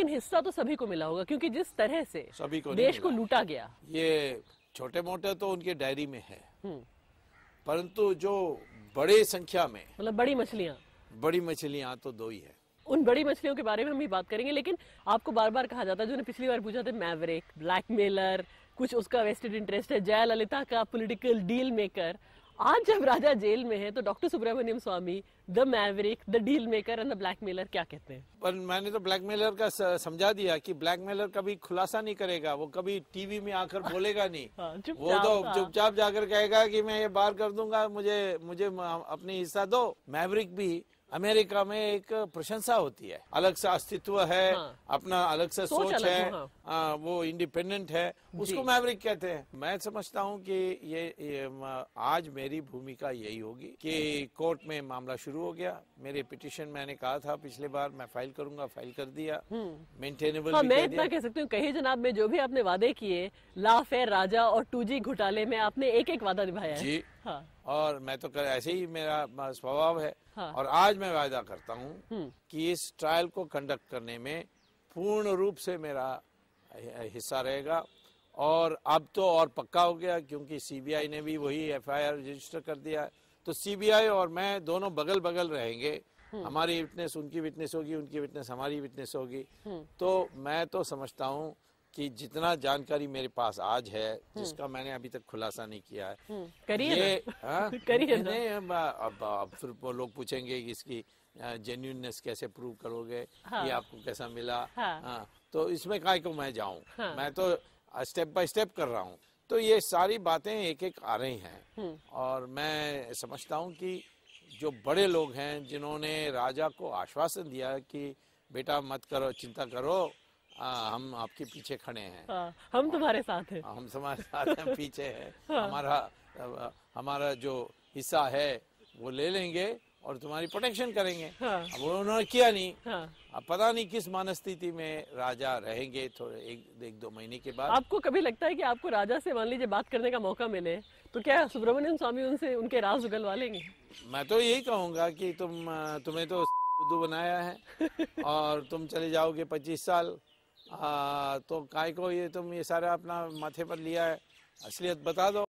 लेकिन हिस्सा तो सभी को मिला होगा क्योंकि जिस तरह से सभी को देश को लूटा गया ये छोटे मोटे तो उनके डायरी में है हम्म। परंतु जो बड़े संख्या में मतलब बड़ी मछलियाँ बड़ी मछलियाँ तो दो ही है उन बड़ी मछलियों के बारे में हम भी बात करेंगे लेकिन आपको बार बार कहा जाता है जो पिछली बार पूछा था मैवरिक ब्लैकमेलर कुछ उसका वेस्टेड इंटरेस्ट है जयललिता का पॉलिटिकल डील मेकर आज जब राजा जेल में है तो doctor Subramanian Swamy the maverick the deal maker and the blackmailer क्या कहते हैं पर मैंने तो ब्लैकमेलर का समझा दिया कि ब्लैकमेलर कभी खुलासा नहीं करेगा वो कभी टीवी में आकर बोलेगा नहीं हाँ, वो तो हाँ। चुपचाप जाकर कहेगा कि मैं ये बार कर दूंगा मुझे मुझे अपनी हिस्सा दो मैवरिक भी अमेरिका में एक प्रशंसा होती है अलग सा अस्तित्व है हाँ। अपना अलग सा सोच, सोच है हाँ। आ, वो इंडिपेंडेंट है उसको मैवरिक कहते हैं मैं समझता हूँ कि ये, ये आज मेरी भूमिका यही होगी कि कोर्ट में मामला शुरू हो गया मेरे पिटिशन मैंने कहा था पिछले बार मैं फाइल करूंगा फाइल कर दिया मेंटेनेबल हम्म। हाँ, मैं इतना कह सकती हूँ कही जनाब में जो भी आपने वादे किए लाफे राजा और टू घोटाले में आपने एक एक वादा निभाया जी हाँ। और मैं तो कर ऐसे ही मेरा स्वभाव है हाँ। और आज मैं वायदा करता हूँ हम्म। कि इस ट्रायल को कंडक्ट करने में पूर्ण रूप से मेरा हिस्सा रहेगा और अब तो और पक्का हो गया क्योंकि सीबीआई ने भी वही एफआईआर रजिस्टर कर दिया तो सीबीआई और मैं दोनों बगल बगल रहेंगे हम्म। हमारी विटनेस उनकी विटनेस होगी उनकी विटनेस हमारी विटनेस होगी हम्म। तो मैं तो समझता हूँ कि जितना जानकारी मेरे पास आज है हम्म। जिसका मैंने अभी तक खुलासा नहीं किया है हम्म, करिए हाँ, करिए फिर लोग पूछेंगे कि इसकी जेन्यूननेस कैसे प्रूव करोगे हाँ। ये आपको कैसा मिला हाँ। हाँ। तो इसमें काय को मैं जाऊं हाँ। मैं तो स्टेप बाय स्टेप कर रहा हूँ तो ये सारी बातें एक एक आ रही हैं हम्म। और मैं समझता हूँ कि जो बड़े लोग हैं जिन्होंने राजा को आश्वासन दिया कि बेटा मत करो चिंता करो आ, हाँ, हम आपके पीछे खड़े हैं आ, हाँ, हम तुम्हारे साथ हैं हम तुम्हारे साथ हैं पीछे हैं हाँ। हमारा हमारा जो हिस्सा है वो ले लेंगे और तुम्हारी प्रोटेक्शन करेंगे अब उन्होंने किया नहीं अब पता नहीं किस मानस्थिति में राजा रहेंगे थोड़े एक एक दो महीने के बाद आपको कभी लगता है कि आपको राजा से मान लीजिए बात करने का मौका मिले तो क्या सुब्रमण्यम स्वामी उनसे उनके राज उगलवा लेंगे मैं तो यही कहूंगा कि तुम तुम्हें तो बनाया है और तुम चले जाओगे पच्चीस साल आ, हाँ, तो काय को ये तुम ये सारा अपना माथे पर लिया है असलियत बता दो